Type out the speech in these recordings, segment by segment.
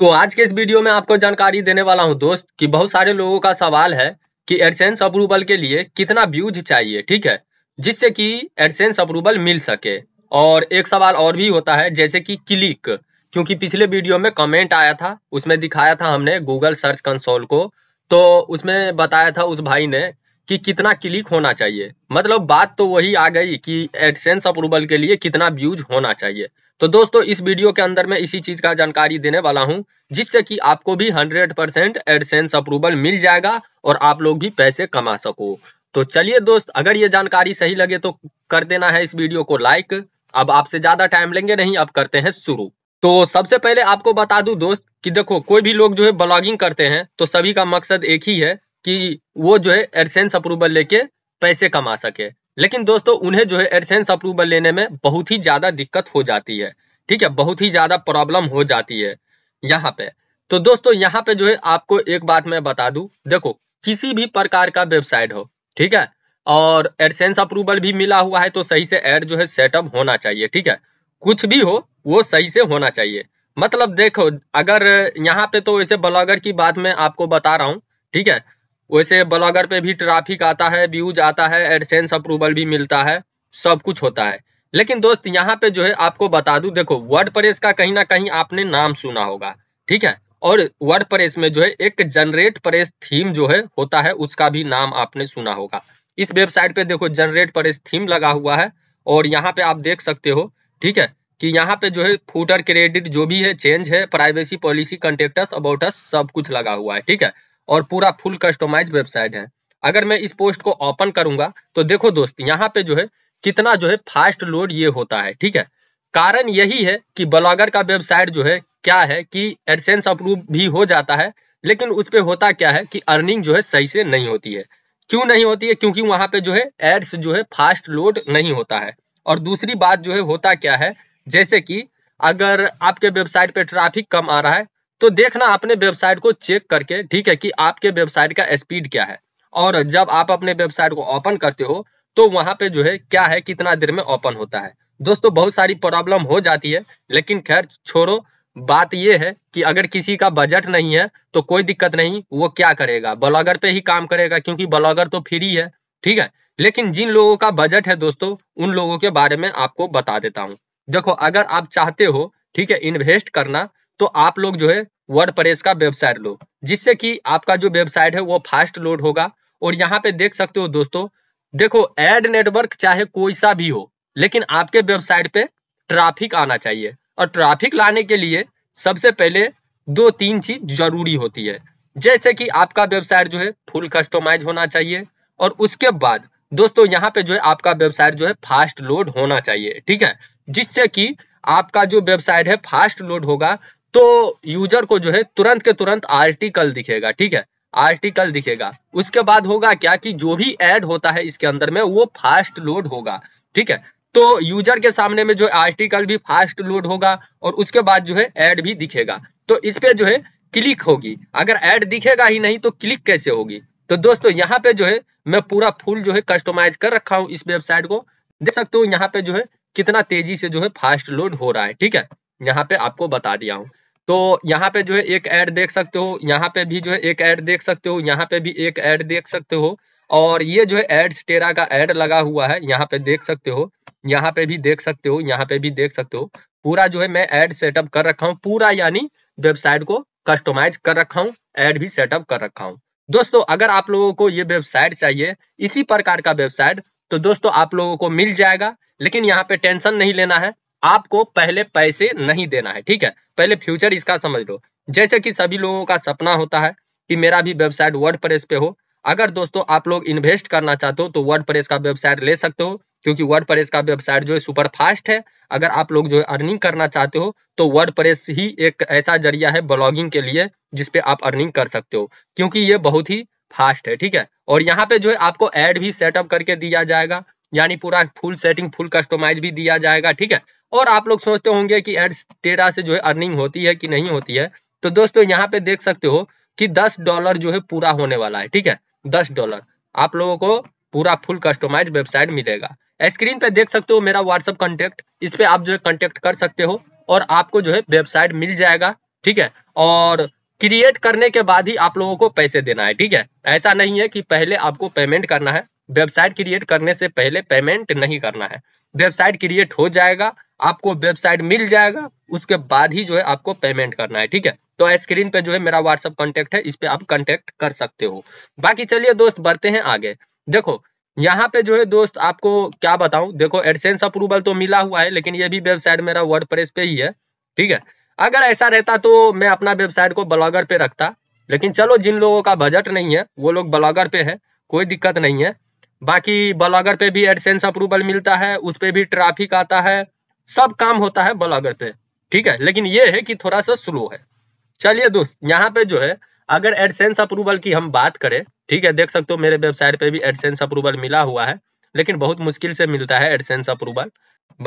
तो आज के इस वीडियो में आपको जानकारी देने वाला हूं दोस्त कि बहुत सारे लोगों का सवाल है कि एडसेंस अप्रूवल के लिए कितना व्यूज चाहिए ठीक है जिससे कि एडसेंस अप्रूवल मिल सके और एक सवाल और भी होता है जैसे कि क्लिक क्योंकि पिछले वीडियो में कमेंट आया था उसमें दिखाया था हमने गूगल सर्च कंसोल को तो उसमें बताया था उस भाई ने कि कितना क्लिक होना चाहिए मतलब बात तो वही आ गई कि एडसेंस अप्रूवल के लिए कितना व्यूज होना चाहिए तो दोस्तों इस वीडियो के अंदर मैं इसी चीज का जानकारी देने वाला हूं जिससे कि आपको भी 100% परसेंट एडसेंस अप्रूवल मिल जाएगा और आप लोग भी पैसे कमा सको तो चलिए दोस्त अगर ये जानकारी सही लगे तो कर देना है इस वीडियो को लाइक अब आपसे ज्यादा टाइम लेंगे नहीं अब करते हैं शुरू तो सबसे पहले आपको बता दू दोस्त कि देखो कोई भी लोग जो है ब्लॉगिंग करते हैं तो सभी का मकसद एक ही है कि वो जो है एडसेंस अप्रूवल लेके पैसे कमा सके लेकिन दोस्तों उन्हें जो है एडसेंस अप्रूवल लेने में बहुत ही ज्यादा दिक्कत हो जाती है ठीक है बहुत ही ज्यादा प्रॉब्लम हो जाती है यहाँ पे तो दोस्तों यहाँ पे जो है आपको एक बात मैं बता दू देखो किसी भी प्रकार का वेबसाइट हो ठीक है और एडसेंस अप्रूवल भी मिला हुआ है तो सही से एड जो है सेटअप होना चाहिए ठीक है कुछ भी हो वो सही से होना चाहिए मतलब देखो अगर यहाँ पे तो वैसे ब्लॉगर की बात मैं आपको बता रहा हूँ ठीक है वैसे ब्लॉगर पे भी ट्रैफिक आता है व्यूज आता है एडसेंस अप्रूवल भी मिलता है सब कुछ होता है लेकिन दोस्त यहाँ पे जो है आपको बता दू देखो वर्ड प्रेस का कहीं ना कहीं आपने नाम सुना होगा ठीक है और वर्ड प्रेस में जो है एक जनरेट प्रेस थीम जो है होता है उसका भी नाम आपने सुना होगा इस वेबसाइट पे देखो जनरेट प्रेस थीम लगा हुआ है और यहाँ पे आप देख सकते हो ठीक है कि यहाँ पे जो है फूटर क्रेडिट जो भी है चेंज है प्राइवेसी पॉलिसी कंटेक्टस अबाउटस सब कुछ लगा हुआ है ठीक है और पूरा फुल कस्टोमाइज वेबसाइट है अगर मैं इस पोस्ट को ओपन करूंगा तो देखो दोस्त यहाँ पे जो है कितना जो है फास्ट लोड ये होता है ठीक है कारण यही है कि ब्लॉगर का वेबसाइट जो है क्या है कि एडसेंस अप्रूव भी हो जाता है लेकिन उस पर होता क्या है कि अर्निंग जो है सही से नहीं होती है क्यों नहीं होती है क्योंकि वहां पे जो है एड्स जो है फास्ट लोड नहीं होता है और दूसरी बात जो है होता क्या है जैसे कि अगर आपके वेबसाइट पे ट्रैफिक कम आ रहा है तो देखना अपने वेबसाइट को चेक करके ठीक है कि आपके वेबसाइट का स्पीड क्या है और जब आप अपने वेबसाइट को ओपन करते हो तो वहां पे जो है क्या है कितना देर में ओपन होता है दोस्तों बहुत सारी प्रॉब्लम हो जाती है लेकिन खैर छोड़ो बात यह है कि अगर किसी का बजट नहीं है तो कोई दिक्कत नहीं वो क्या करेगा ब्लॉगर पे ही काम करेगा क्योंकि ब्लॉगर तो फ्री है ठीक है लेकिन जिन लोगों का बजट है दोस्तों उन लोगों के बारे में आपको बता देता हूँ देखो अगर आप चाहते हो ठीक है इन्वेस्ट करना तो आप लोग जो है वर्ड प्रेस का वेबसाइट लो जिससे कि आपका जो वेबसाइट है वो फास्ट लोड होगा और यहाँ पे देख सकते हो दोस्तों देखो एड नेटवर्क चाहे कोई सा भी हो लेकिन आपके वेबसाइट पे ट्रैफिक आना चाहिए और ट्रैफिक लाने के लिए सबसे पहले दो तीन चीज जरूरी होती है जैसे कि आपका वेबसाइट जो है फुल कस्टोमाइज होना चाहिए और उसके बाद दोस्तों यहाँ पे जो है आपका वेबसाइट जो है फास्ट लोड होना चाहिए ठीक है जिससे कि आपका जो वेबसाइट है फास्ट लोड होगा तो यूजर को जो है तुरंत के तुरंत आर्टिकल दिखेगा ठीक है आर्टिकल दिखेगा उसके बाद होगा क्या कि जो भी ऐड होता है इसके अंदर में वो फास्ट लोड होगा ठीक है तो यूजर के सामने में जो आर्टिकल भी फास्ट लोड होगा और उसके बाद जो है एड भी दिखेगा तो इस पे जो है क्लिक होगी अगर एड दिखेगा ही नहीं तो क्लिक कैसे होगी तो दोस्तों यहाँ पे जो है मैं पूरा फुल जो है कस्टमाइज कर रखा हूँ इस वेबसाइट को देख सकते हो यहाँ पे जो है कितना तेजी से जो है फास्ट लोड हो रहा है ठीक है यहाँ पे आपको बता दिया हूँ तो यहाँ पे जो है एक ऐड देख सकते हो यहाँ पे भी जो है एक ऐड देख सकते हो यहाँ पे भी एक ऐड देख सकते हो और ये जो है एड्स टेरा का एड लगा हुआ है यहाँ पे देख सकते हो यहाँ पे भी देख सकते हो यहाँ पे भी देख सकते हो पूरा जो है मैं एड सेटअप कर रखा हूँ पूरा यानी वेबसाइट को कस्टमाइज कर रखा हूँ एड भी सेटअप कर रखा हूँ दोस्तों अगर आप लोगों को ये वेबसाइट चाहिए इसी प्रकार का वेबसाइट तो दोस्तों आप लोगों को मिल जाएगा लेकिन यहाँ पे टेंशन नहीं लेना है आपको पहले पैसे नहीं देना है ठीक है पहले फ्यूचर इसका समझ लो जैसे कि सभी लोगों का सपना होता है कि मेरा भी वेबसाइट वर्ड पे हो अगर दोस्तों आप लोग इन्वेस्ट करना चाहते हो तो वर्ड का वेबसाइट ले सकते हो क्योंकि वर्ड का वेबसाइट जो है सुपर फास्ट है अगर आप लोग जो है अर्निंग करना चाहते हो तो वर्ड ही एक ऐसा जरिया है ब्लॉगिंग के लिए जिसपे आप अर्निंग कर सकते हो क्योंकि ये बहुत ही फास्ट है ठीक है और यहाँ पे जो है आपको एड भी सेटअप करके दिया जाएगा यानी पूरा फुल सेटिंग फुल कस्टोमाइज भी दिया जाएगा ठीक है और आप लोग सोचते होंगे कि एड्स डेटा से जो है अर्निंग होती है कि नहीं होती है तो दोस्तों यहाँ पे देख सकते हो कि दस डॉलर जो है पूरा होने वाला है ठीक है दस डॉलर आप लोगों को पूरा फुल कस्टमाइज वेबसाइट मिलेगा स्क्रीन पे देख सकते हो मेरा व्हाट्सअप कॉन्टेक्ट इस पे आप जो है कॉन्टेक्ट कर सकते हो और आपको जो है वेबसाइट मिल जाएगा ठीक है और क्रिएट करने के बाद ही आप लोगों को पैसे देना है ठीक है ऐसा नहीं है कि पहले आपको पेमेंट करना है वेबसाइट क्रिएट करने से पहले पेमेंट नहीं करना है वेबसाइट क्रिएट हो जाएगा आपको वेबसाइट मिल जाएगा उसके बाद ही जो है आपको पेमेंट करना है ठीक है तो स्क्रीन पे जो है मेरा व्हाट्सअप कॉन्टेक्ट है इस पे आप कॉन्टेक्ट कर सकते हो बाकी चलिए दोस्त बढ़ते हैं आगे देखो यहाँ पे जो है दोस्त आपको क्या बताऊं देखो एडसेंस अप्रूवल तो मिला हुआ है लेकिन ये भी वेबसाइट मेरा वर्ड पे ही है ठीक है अगर ऐसा रहता तो मैं अपना वेबसाइट को ब्लॉगर पे रखता लेकिन चलो जिन लोगों का बजट नहीं है वो लोग ब्लॉगर पे है कोई दिक्कत नहीं है बाकी ब्लॉगर पे भी एडसेंस अप्रूवल मिलता है उस पर भी ट्राफिक आता है सब काम होता है ब्लॉगर पे ठीक है लेकिन ये है कि थोड़ा सा स्लो है चलिए दोस्त यहाँ पे जो है अगर एडसेंस अप्रूवल की हम बात करें ठीक है देख सकते हो मेरे वेबसाइट पे भी एडसेंस अप्रूवल मिला हुआ है लेकिन बहुत मुश्किल से मिलता है एडसेंस अप्रूवल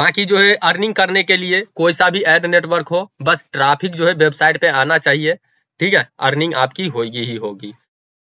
बाकी जो है अर्निंग करने के लिए कोई सा भी एड नेटवर्क हो बस ट्राफिक जो है वेबसाइट पे आना चाहिए ठीक है अर्निंग आपकी होगी ही होगी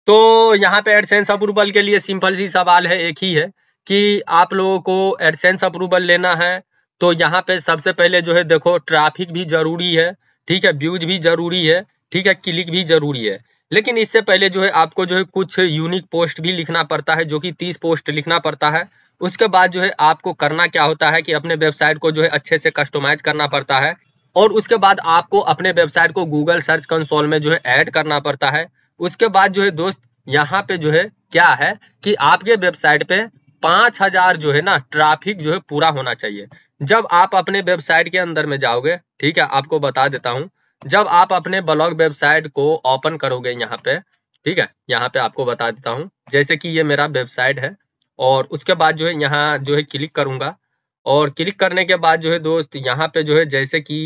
तो यहाँ पे एडसेंस अप्रूवल के लिए सिंपल सी सवाल है एक ही है कि आप लोगों को एडसेंस अप्रूवल लेना है तो यहाँ पे सबसे पहले जो है देखो ट्रैफिक भी जरूरी है ठीक है व्यूज भी जरूरी है ठीक है क्लिक भी जरूरी है लेकिन इससे पहले जो है आपको जो है कुछ यूनिक पोस्ट भी लिखना पड़ता है जो कि तीस पोस्ट लिखना पड़ता है उसके बाद जो है आपको करना क्या होता है कि अपने वेबसाइट को जो है अच्छे से कस्टमाइज करना पड़ता है और उसके बाद आपको अपने वेबसाइट को गूगल सर्च कंसोल में जो है ऐड करना पड़ता है उसके बाद जो है दोस्त यहाँ पे जो है क्या है कि आपके वेबसाइट पे पांच हजार जो है ना ट्रैफिक जो है पूरा होना चाहिए जब आप अपने वेबसाइट के अंदर में जाओगे ठीक है आपको बता देता हूं जब आप अपने ब्लॉग वेबसाइट को ओपन करोगे यहाँ पे ठीक है यहाँ पे आपको बता देता हूँ जैसे कि ये मेरा वेबसाइट है और उसके बाद जो है यहाँ जो है क्लिक करूंगा और क्लिक करने के बाद जो है दोस्त यहाँ पे जो है जैसे कि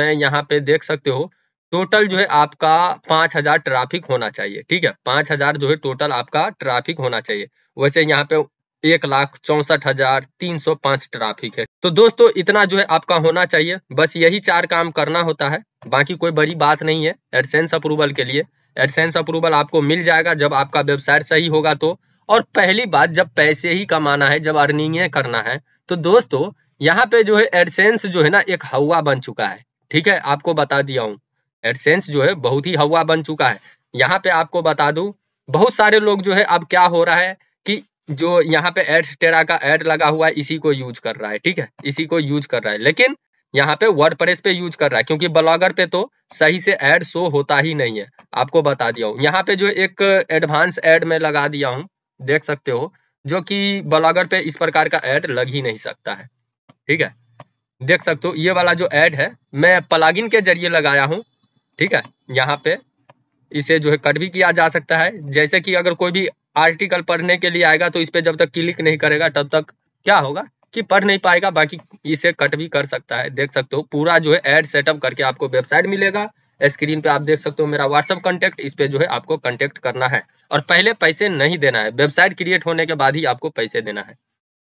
मैं यहाँ पे देख सकते हो टोटल जो है आपका पांच हजार ट्रैफिक होना चाहिए ठीक है पांच हजार जो है टोटल आपका ट्रैफिक होना चाहिए वैसे यहाँ पे एक लाख चौसठ हजार तीन सौ पांच ट्राफिक है तो दोस्तों इतना जो है आपका होना चाहिए बस यही चार काम करना होता है बाकी कोई बड़ी बात नहीं है एडसेंस अप्रूवल के लिए एडसेंस अप्रूवल आपको मिल जाएगा जब आपका व्यवसाय सही होगा तो और पहली बात जब पैसे ही कमाना है जब अर्निंग करना है तो दोस्तों यहाँ पे जो है एडसेंस जो है ना एक हवा बन चुका है ठीक है आपको बता दिया हूँ एडसेंस जो है बहुत ही हवा बन चुका है यहाँ पे आपको बता दू बहुत सारे लोग जो है अब क्या हो रहा है कि जो यहाँ पे एड टेरा का एड लगा हुआ है इसी को यूज कर रहा है ठीक है इसी को यूज कर रहा है लेकिन यहाँ पे वर्ड प्रेस पे यूज कर रहा है क्योंकि ब्लॉगर पे तो सही से एड शो होता ही नहीं है आपको बता दिया हूँ यहाँ पे जो एक एडवांस एड में लगा दिया हूँ देख सकते हो जो कि ब्लॉगर पे इस प्रकार का एड लग ही नहीं सकता है ठीक है देख सकते हो ये वाला जो एड है मैं प्लागिन के जरिए लगाया हूँ ठीक है यहाँ पे इसे जो है कट भी किया जा सकता है जैसे कि अगर कोई भी आर्टिकल पढ़ने के लिए आएगा तो इस पर जब तक क्लिक नहीं करेगा तब तक क्या होगा कि पढ़ नहीं पाएगा बाकी इसे कट भी कर सकता है देख सकते हो पूरा जो है एड सेटअप करके आपको वेबसाइट मिलेगा स्क्रीन पे आप देख सकते हो मेरा व्हाट्सअप कॉन्टेक्ट इस पे जो है आपको कॉन्टेक्ट करना है और पहले पैसे नहीं देना है वेबसाइट क्रिएट होने के बाद ही आपको पैसे देना है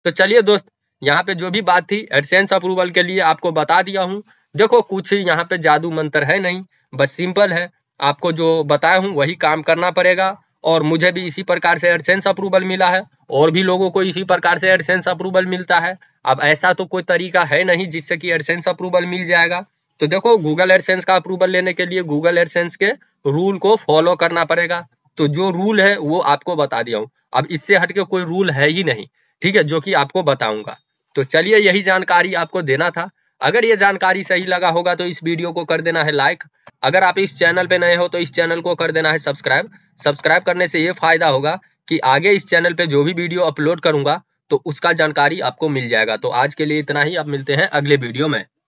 तो चलिए दोस्त यहाँ पे जो भी बात थी एडसेंस अप्रूवल के लिए आपको बता दिया हूँ देखो कुछ यहाँ पे जादू मंत्र है नहीं बस सिंपल है आपको जो बताया हूँ वही काम करना पड़ेगा और मुझे भी इसी प्रकार से एडसेंस अप्रूवल मिला है और भी लोगों को इसी प्रकार से एडसेंस अप्रूवल मिलता है अब ऐसा तो कोई तरीका है नहीं जिससे कि एडसेंस अप्रूवल मिल जाएगा तो देखो गूगल एडसेंस का अप्रूवल लेने के लिए गूगल एडसेंस के रूल को फॉलो करना पड़ेगा तो जो रूल है वो आपको बता दिया हूँ अब इससे हटके कोई रूल है ही नहीं ठीक है जो कि आपको बताऊंगा तो चलिए यही जानकारी आपको देना था अगर ये जानकारी सही लगा होगा तो इस वीडियो को कर देना है लाइक अगर आप इस चैनल पे नए हो तो इस चैनल को कर देना है सब्सक्राइब सब्सक्राइब करने से ये फायदा होगा कि आगे इस चैनल पे जो भी वीडियो अपलोड करूंगा तो उसका जानकारी आपको मिल जाएगा तो आज के लिए इतना ही आप मिलते हैं अगले वीडियो में